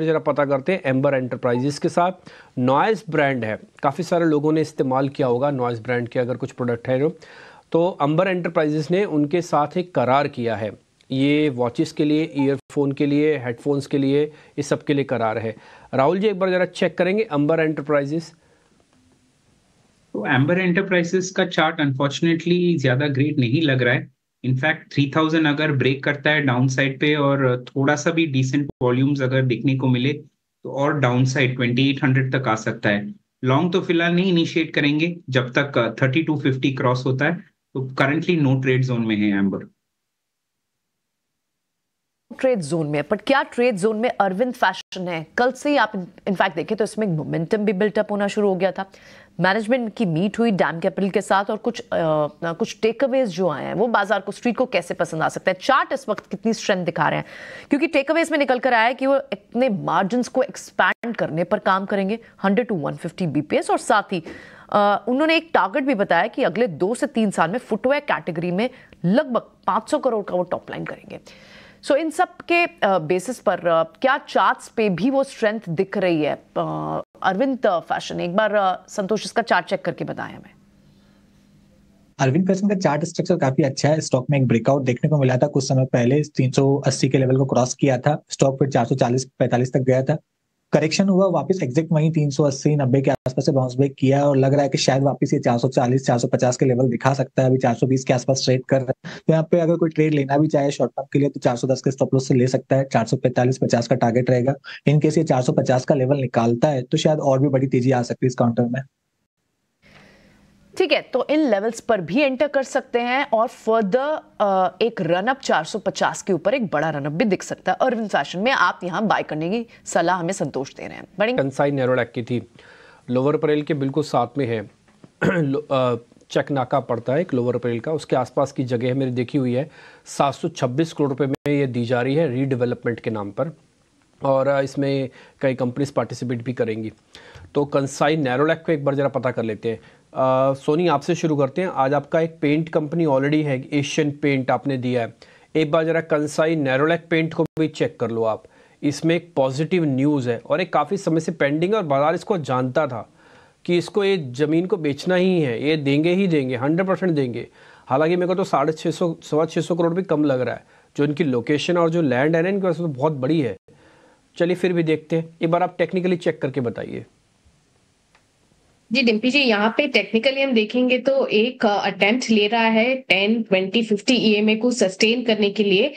जरा पता करते हैं एम्बर एंटरप्राइजेस के साथ नॉइस ब्रांड है काफ़ी सारे लोगों ने इस्तेमाल किया होगा नॉइस ब्रांड के अगर कुछ प्रोडक्ट है जो तो अम्बर एंटरप्राइजेस ने उनके साथ एक करार किया है ये वॉचेस के लिए ईयरफोन के लिए हेडफोन्स के लिए इस सब के लिए करार है राहुल जी एक बार ज़रा चेक करेंगे अम्बर एंटरप्राइजेस तो एम्बर एंटरप्राइजेस का चार्ट अनफॉर्चुनेटली ज़्यादा ग्रेट नहीं लग रहा है इनफैक्ट थ्री थाउजेंड अगर ब्रेक करता है डाउन साइड पे और थोड़ा सा भी डिसेंट वॉल्यूम्स अगर देखने को मिले तो और downside twenty eight hundred तक आ सकता है लॉन्ग तो फिलहाल नहीं इनिशिएट करेंगे जब तक थर्टी टू फिफ्टी क्रॉस होता है तो करंटली नो ट्रेड जोन में है एम्बर ट्रेड जोन में बट क्या ट्रेड जोन में अरविंद फैशन है कल से ही आप इनफैक्ट देखें तो इसमें मोमेंटम भी बिल्टअप होना शुरू हो गया था मैनेजमेंट की मीट हुई डैम कैपिटल के साथ और कुछ आ, कुछ टेकअवेज जो आए हैं वो बाजार को स्ट्रीट को कैसे पसंद आ सकते हैं चार्ट इस वक्त कितनी स्ट्रेंथ दिखा रहे हैं क्योंकि टेकअवेज में निकल कर आया है कि वो इतने मार्जिन को एक्सपैंड करने पर काम करेंगे hundred to one fifty BPS और साथ ही आ, उन्होंने एक टारगेट भी बताया कि अगले दो से तीन साल में फुटवेयर कैटेगरी में लगभग 500 करोड़ का वो टॉप लाइन करेंगे सो इन सब के बेसिस पर क्या चार्ट्स पे भी वो स्ट्रेंथ दिख रही है अरविंद फैशन एक बार संतोष इसका चार्ट चेक करके बताएं हमें अरविंद फैशन का चार्ट स्ट्रक्चर काफी अच्छा है स्टॉक में एक ब्रेकआउट देखने को मिला था कुछ समय पहले 380 के लेवल को क्रॉस किया था स्टॉक फिर 440 45 तक गया था करेक्शन हुआ वापस एग्जैक्ट वही तीन सौ अस्सी नब्बे के आसपास से बाउंस बैक किया और लग रहा है कि शायद वापस ये 440 450 के लेवल दिखा सकता है अभी 420 के आसपास ट्रेड कर रहा है तो यहाँ पे अगर कोई ट्रेड लेना भी चाहे शॉर्ट टर्म के लिए तो 410 के स्टॉप लॉस से ले सकता है पैंतालीस पचास का टारगेट रहेगा इनकेस ये पचास का लेवल निकालता है तो शायद और भी बड़ी तेजी आ सकती है इस काउंटर में ठीक है तो इन लेवल्स पर भी एंटर कर सकते हैं और फर्दर एक रनअप 450 के ऊपर एक बड़ा रनअप भी दिख सकता है अरविंद फैशन में आप यहाँ बाय करने की सलाह हमें संतोष दे रहे हैं बड़ी की थी लोअर परेल के बिल्कुल साथ में है चेक नाका पड़ता है एक लोअर परेल का उसके आसपास की जगह मेरी देखी हुई है 726 करोड़ रुपए में ये दी जा रही है रीडेवलपमेंट के नाम पर और इसमें कई कंपनीज पार्टिसिपेट भी करेंगी तो कंसाई नैरोलैक को एक बार ज़रा पता कर लेते हैं सोनी आपसे शुरू करते हैं आज आपका एक पेंट कंपनी ऑलरेडी है एशियन पेंट आपने दिया है एक बार ज़रा कंसाई नैरोलैक पेंट को भी चेक कर लो आप इसमें एक पॉजिटिव न्यूज़ है और एक काफ़ी समय से पेंडिंग है और बाजार इसको जानता था कि इसको ये ज़मीन को बेचना ही है ये देंगे ही देंगे हंड्रेड परसेंट देंगे हालांकि मेरे को तो साढ़े छः सौ सवा छः सौ करोड़ भी कम लग रहा है जो इनकी लोकेशन और जो लैंड है ना इनकी वजह से तो बहुत बड़ी है चलिए फिर भी देखते हैं एक बार आप टेक्निकली चेक करके बताइए जी डिम्पी जी यहाँ पे टेक्निकली हम देखेंगे तो एक अटेम्प्ट uh, ले रहा है टेन ट्वेंटी फिफ्टी ए को सस्टेन करने के लिए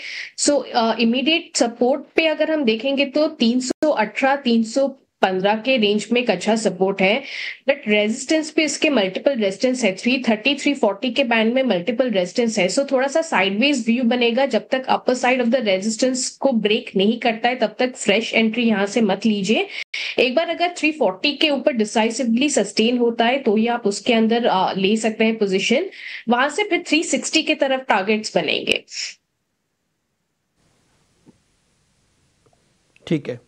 सो इमीडिएट सपोर्ट पे अगर हम देखेंगे तो तीन सौ अठारह तीन सौ पंद्रह के रेंज में एक अच्छा सपोर्ट है बट रेजिस्टेंस पे इसके मल्टीपल रेजिस्टेंस है थ्री थर्टी थ्री फोर्टी के बैंड में मल्टीपल रेजिस्टेंस है सो so, थोड़ा सा साइडवेज व्यू बनेगा जब तक upper side of the resistance को ब्रेक नहीं करता है तब तक फ्रेश एंट्री यहाँ से मत लीजिए एक बार अगर थ्री फोर्टी के ऊपर डिसाइसिवली सस्टेन होता है तो ही आप उसके अंदर आ, ले सकते हैं पोजिशन वहां से फिर थ्री सिक्सटी के तरफ टारगेट्स बनेंगे ठीक है